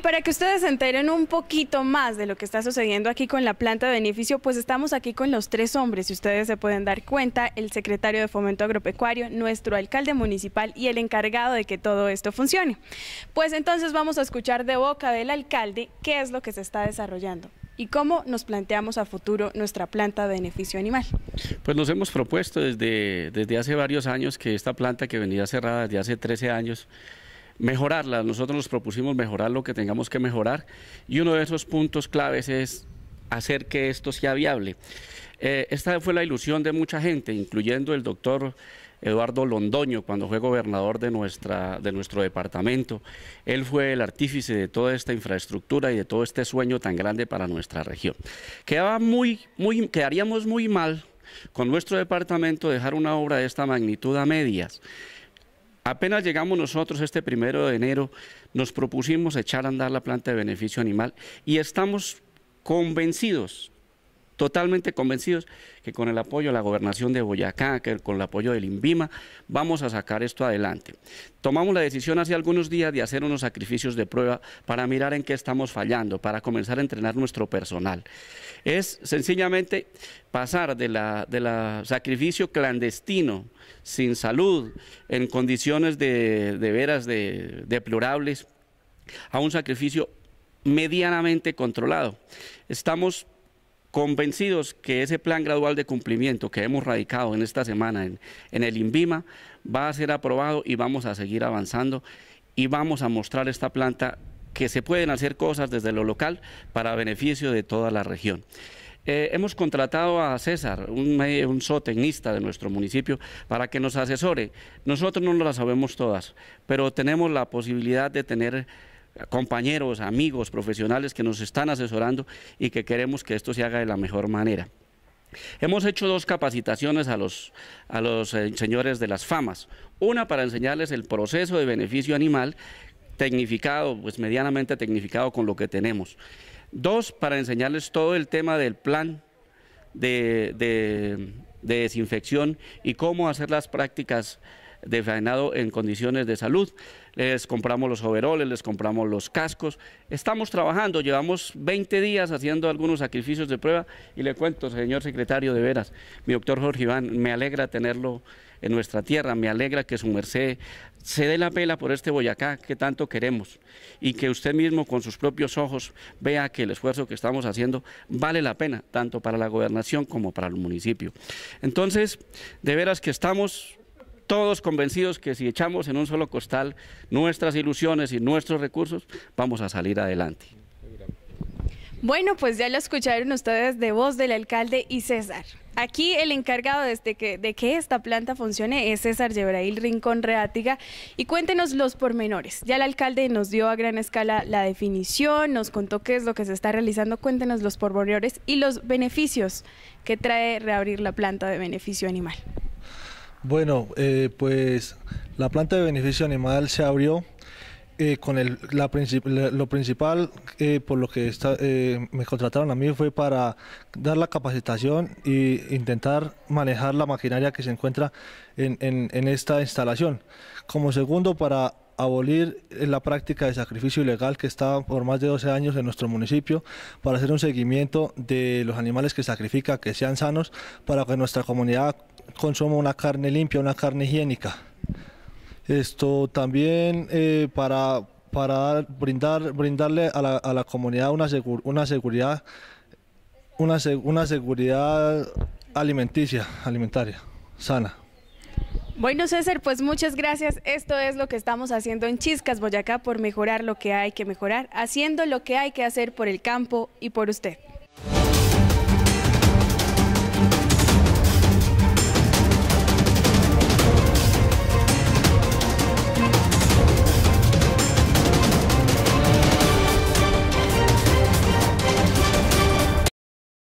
Y para que ustedes se enteren un poquito más de lo que está sucediendo aquí con la planta de beneficio, pues estamos aquí con los tres hombres, si ustedes se pueden dar cuenta, el secretario de Fomento Agropecuario, nuestro alcalde municipal y el encargado de que todo esto funcione. Pues entonces vamos a escuchar de boca del alcalde qué es lo que se está desarrollando y cómo nos planteamos a futuro nuestra planta de beneficio animal. Pues nos hemos propuesto desde, desde hace varios años que esta planta que venía cerrada desde hace 13 años, mejorarla Nosotros nos propusimos mejorar lo que tengamos que mejorar y uno de esos puntos claves es hacer que esto sea viable. Eh, esta fue la ilusión de mucha gente, incluyendo el doctor Eduardo Londoño, cuando fue gobernador de, nuestra, de nuestro departamento. Él fue el artífice de toda esta infraestructura y de todo este sueño tan grande para nuestra región. Quedaba muy, muy, quedaríamos muy mal con nuestro departamento dejar una obra de esta magnitud a medias. Apenas llegamos nosotros este primero de enero, nos propusimos echar a andar la planta de beneficio animal y estamos convencidos totalmente convencidos que con el apoyo de la gobernación de Boyacá, que con el apoyo del INVIMA, vamos a sacar esto adelante. Tomamos la decisión hace algunos días de hacer unos sacrificios de prueba para mirar en qué estamos fallando, para comenzar a entrenar nuestro personal. Es sencillamente pasar del la, de la sacrificio clandestino, sin salud, en condiciones de, de veras de, deplorables, a un sacrificio medianamente controlado. Estamos convencidos que ese plan gradual de cumplimiento que hemos radicado en esta semana en, el INVIMA va a ser aprobado y vamos a seguir avanzando y vamos a mostrar esta planta que se pueden hacer cosas desde lo local para beneficio de toda la región. Eh, hemos contratado a César, un, un zootecnista de nuestro municipio, para que nos asesore. Nosotros no las sabemos todas, pero tenemos la posibilidad de tener compañeros, amigos, profesionales que nos están asesorando y que queremos que esto se haga de la mejor manera. Hemos hecho dos capacitaciones a los, a los eh, señores de las famas. Una para enseñarles el proceso de beneficio animal tecnificado, pues medianamente tecnificado con lo que tenemos. Dos, para enseñarles todo el tema del plan de, de desinfección y cómo hacer las prácticas de faenado en condiciones de salud les compramos los overoles, les compramos los cascos. Estamos trabajando, llevamos 20 días haciendo algunos sacrificios de prueba y le cuento, señor secretario, de veras, mi doctor Jorge Iván, me alegra tenerlo en nuestra tierra, me alegra que su merced se dé la pela por este Boyacá que tanto queremos y que usted mismo con sus propios ojos vea que el esfuerzo que estamos haciendo vale la pena, tanto para la gobernación como para el municipio. Entonces, de veras que estamos todos convencidos que si echamos en un solo costal nuestras ilusiones y nuestros recursos, vamos a salir adelante. Bueno, pues ya lo escucharon ustedes de voz del alcalde y César. Aquí el encargado este de, que, esta planta funcione es César Yebrail Rincón Reátiga. Y cuéntenos los pormenores. Ya el alcalde nos dio a gran escala la definición, nos contó qué es lo que se está realizando. Cuéntenos los pormenores y los beneficios que trae reabrir la planta de beneficio animal. Bueno, eh, pues la planta de beneficio animal se abrió eh, con el, la lo principal eh, por lo que me contrataron a mí fue para dar la capacitación e intentar manejar la maquinaria que se encuentra en, en, en esta instalación. Como segundo, para abolir eh, la práctica de sacrificio ilegal que está por más de 12 años en nuestro municipio para hacer un seguimiento de los animales que sacrifica, que sean sanos, para que nuestra comunidad consuma una carne limpia, una carne higiénica. Esto también eh, para, para brindar, brindarle a la, comunidad una, una seguridad una, una seguridad alimenticia, alimentaria, sana. Bueno, César, pues muchas gracias. Esto es lo que estamos haciendo en Chiscas, Boyacá, por mejorar lo que hay que mejorar, haciendo lo que hay que hacer por el campo y por usted.